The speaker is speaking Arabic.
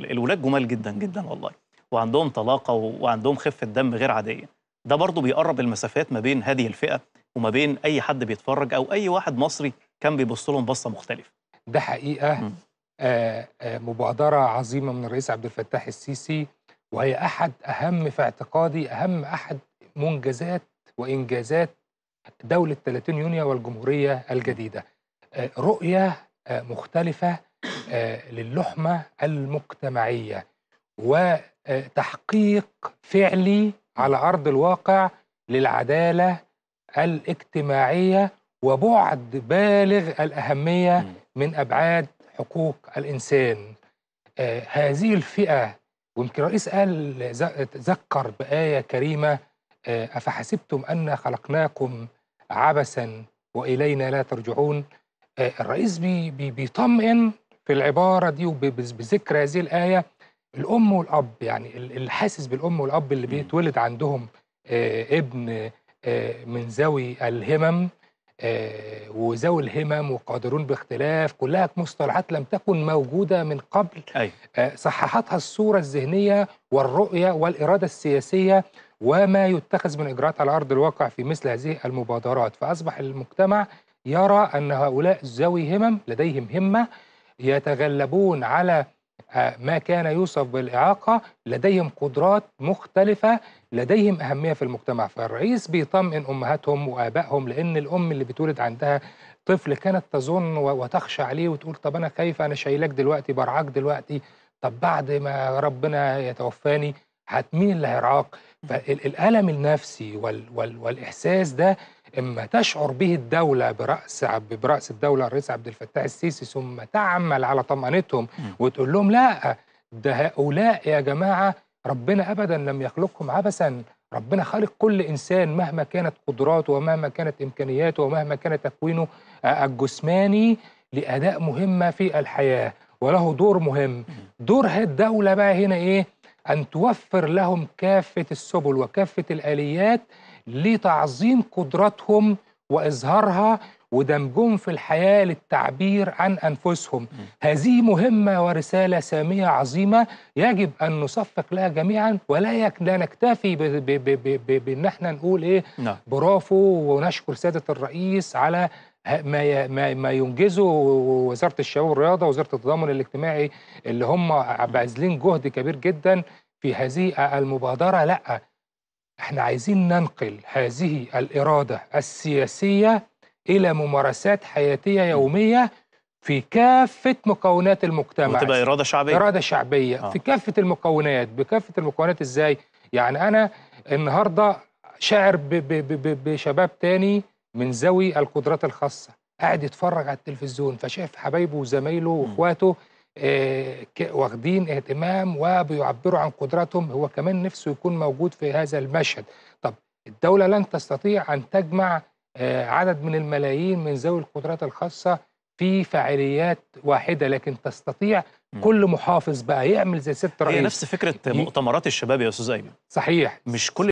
الولاد جمال جدا جدا والله وعندهم طلاقه وعندهم خفه دم غير عاديه ده برضه بيقرب المسافات ما بين هذه الفئه وما بين اي حد بيتفرج او اي واحد مصري كان بيبص لهم بصه مختلفه ده حقيقه آه،, آه مبادره عظيمه من الرئيس عبد الفتاح السيسي وهي احد اهم في اعتقادي اهم احد منجزات وانجازات دوله 30 يونيو والجمهوريه الجديده آه رؤيه آه مختلفه للحمة المجتمعية وتحقيق فعلي على أرض الواقع للعدالة الاجتماعية وبعد بالغ الأهمية من أبعاد حقوق الإنسان آه، هذه الفئة ويمكن الرئيس قال ذكر بآية كريمة آه، أفحسبتم أن خلقناكم عبثا وإلينا لا ترجعون آه، الرئيس بيطمئن في العبارة دي وبذكر هذه الآية الأم والأب يعني الحاسس بالأم والأب اللي بيتولد عندهم آه، ابن آه، من ذوي الهمم آه، وذوي الهمم وقادرون باختلاف كلها مصطلحات لم تكن موجودة من قبل صححتها الصورة الذهنية والرؤية والإرادة السياسية وما يتخذ من إجراءات على أرض الواقع في مثل هذه المبادرات فأصبح المجتمع يرى أن هؤلاء ذوي همم لديهم همة يتغلبون على آه، ما كان يوصف بالإعاقة لديهم قدرات مختلفة لديهم أهمية في المجتمع فالرئيس بيطمئن أمهاتهم وآبائهم لأن الأم اللي بتولد عندها طفل كانت تظن وتخشى عليه وتقول طب أنا خايفة أنا شايلك دلوقتي برعاك دلوقتي طب بعد ما ربنا يتوفاني مين اللي هيرعاك فالألم النفسي وال وال والإحساس ده إما تشعر به الدولة برأس برأس الدولة الرئيس عبد الفتاح السيسي ثم تعمل على طمأنتهم وتقول لهم لا ده هؤلاء يا جماعة ربنا أبدا لم يخلقهم عبثا ربنا خالق كل إنسان مهما كانت قدراته ومهما كانت إمكانياته ومهما كان تكوينه آه، الجسماني لأداء مهمة في الحياة وله دور مهم دورها الدولة بقى هنا إيه أن توفر لهم كافة السبل وكافة الآليات لتعظيم قدراتهم وإظهارها ودمجهم في الحياة للتعبير عن أنفسهم م. هذه مهمة ورسالة سامية عظيمة يجب أن نصفق لها جميعا ولا يك... لا نكتفي ب... ب... ب... ب... بأن احنا نقول إيه نعم. برافو ونشكر سيادة الرئيس على ما ما ما ينجزه وزاره الشباب والرياضه وزاره التضامن الاجتماعي اللي هم باذلين جهد كبير جدا في هذه المبادره لا احنا عايزين ننقل هذه الاراده السياسيه الى ممارسات حياتيه يوميه في كافة مكونات المجتمع وتبقى إرادة شعبية إرادة شعبية آه. في كافة المكونات بكافة المكونات إزاي يعني أنا النهاردة شاعر بشباب تاني من ذوي القدرات الخاصه قاعد يتفرج على التلفزيون فشاف حبايبه وزمايله واخواته آه واخدين اهتمام وبيعبروا عن قدراتهم هو كمان نفسه يكون موجود في هذا المشهد طب الدولة لن تستطيع أن تجمع آه عدد من الملايين من ذوي القدرات الخاصة في فعاليات واحدة لكن تستطيع كل محافظ بقى يعمل زي ست رئيس هي نفس فكرة مؤتمرات الشباب يا أستاذ أيمن صحيح مش كل